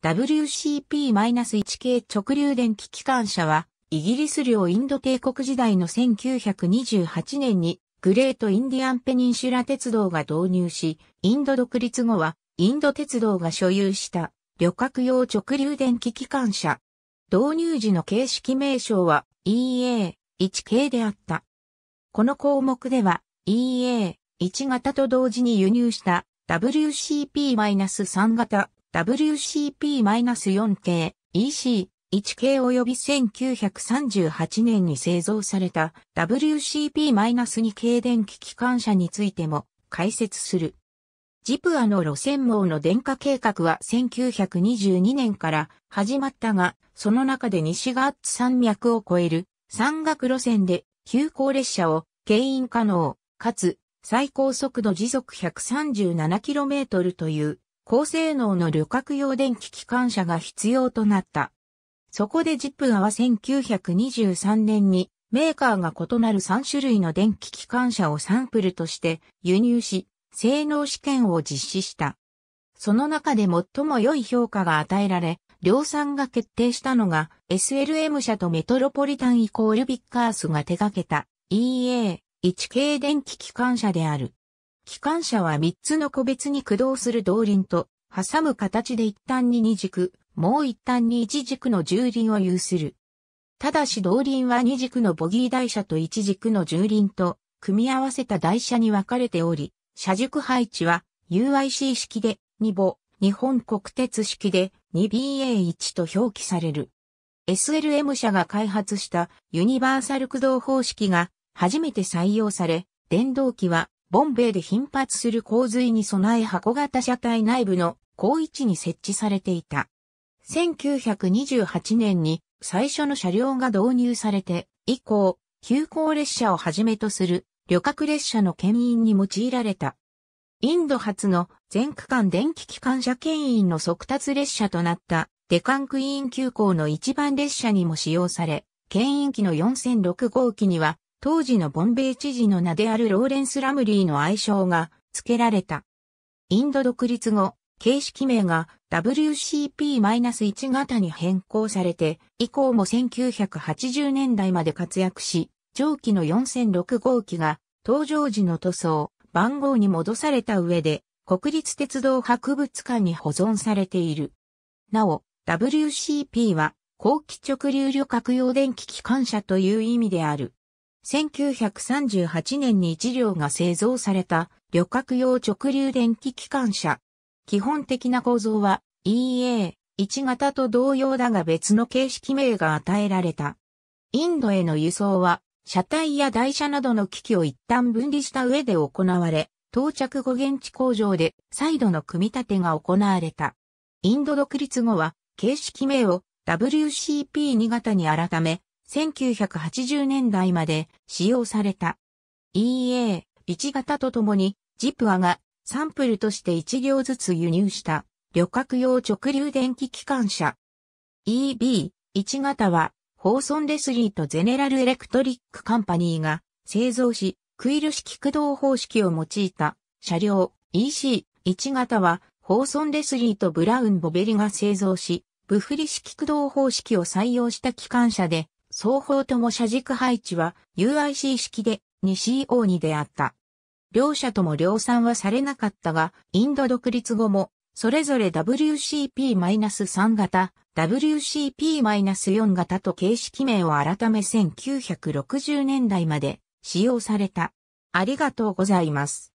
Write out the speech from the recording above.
WCP-1 系直流電気機関車は、イギリス領インド帝国時代の1928年に、グレートインディアンペニンシュラ鉄道が導入し、インド独立後は、インド鉄道が所有した、旅客用直流電気機関車。導入時の形式名称は EA1 系であった。この項目では EA1 型と同時に輸入した WCP-3 型 WCP-4 系 EC1 系及び1938年に製造された WCP-2 系電気機関車についても解説する。ジプアの路線網の電化計画は1922年から始まったが、その中で西ガッツ山脈を越える山岳路線で急行列車を牽引可能、かつ最高速度時速 137km という高性能の旅客用電気機関車が必要となった。そこでジップ側は1923年にメーカーが異なる3種類の電気機関車をサンプルとして輸入し、性能試験を実施した。その中で最も良い評価が与えられ、量産が決定したのが SLM 社とメトロポリタンイコールビッカースが手掛けた EA1 系電気機関車である。機関車は3つの個別に駆動する動輪と、挟む形で一端に二軸、もう一端に一軸の重輪を有する。ただし動輪は二軸のボギー台車と一軸の重輪と、組み合わせた台車に分かれており、車軸配置は UIC 式で、2母、日本国鉄式で 2BA1 と表記される。SLM 社が開発したユニバーサル駆動方式が初めて採用され、電動機はボンベイで頻発する洪水に備え箱型車体内部の高位置に設置されていた。1928年に最初の車両が導入されて、以降、急行列車をはじめとする旅客列車の牽引に用いられた。インド初の全区間電気機関車牽引の速達列車となったデカンクイーン急行の一番列車にも使用され、牽引機の4006号機には当時のボンベイ知事の名であるローレンス・ラムリーの愛称が付けられた。インド独立後、形式名が WCP-1 型に変更されて、以降も1980年代まで活躍し、上記の4006号機が登場時の塗装、番号に戻された上で、国立鉄道博物館に保存されている。なお、WCP は、後期直流旅客用電気機関車という意味である。1938年に1両が製造された旅客用直流電気機関車。基本的な構造は EA1 型と同様だが別の形式名が与えられた。インドへの輸送は車体や台車などの機器を一旦分離した上で行われ、到着後現地工場で再度の組み立てが行われた。インド独立後は形式名を WCP2 型に改め、1980年代まで使用された。EA、1型とともに、ジプアがサンプルとして1両ずつ輸入した旅客用直流電気機関車。EB、1型は、ホーソン・レスリーとゼネラル・エレクトリック・カンパニーが製造し、クイル式駆動方式を用いた車両 EC、1型は、ホーソン・レスリーとブラウン・ボベリが製造し、ブフリ式駆動方式を採用した機関車で、双方とも車軸配置は UIC 式で 2CO2 であった。両者とも量産はされなかったが、インド独立後も、それぞれ WCP-3 型、WCP-4 型と形式名を改め1960年代まで使用された。ありがとうございます。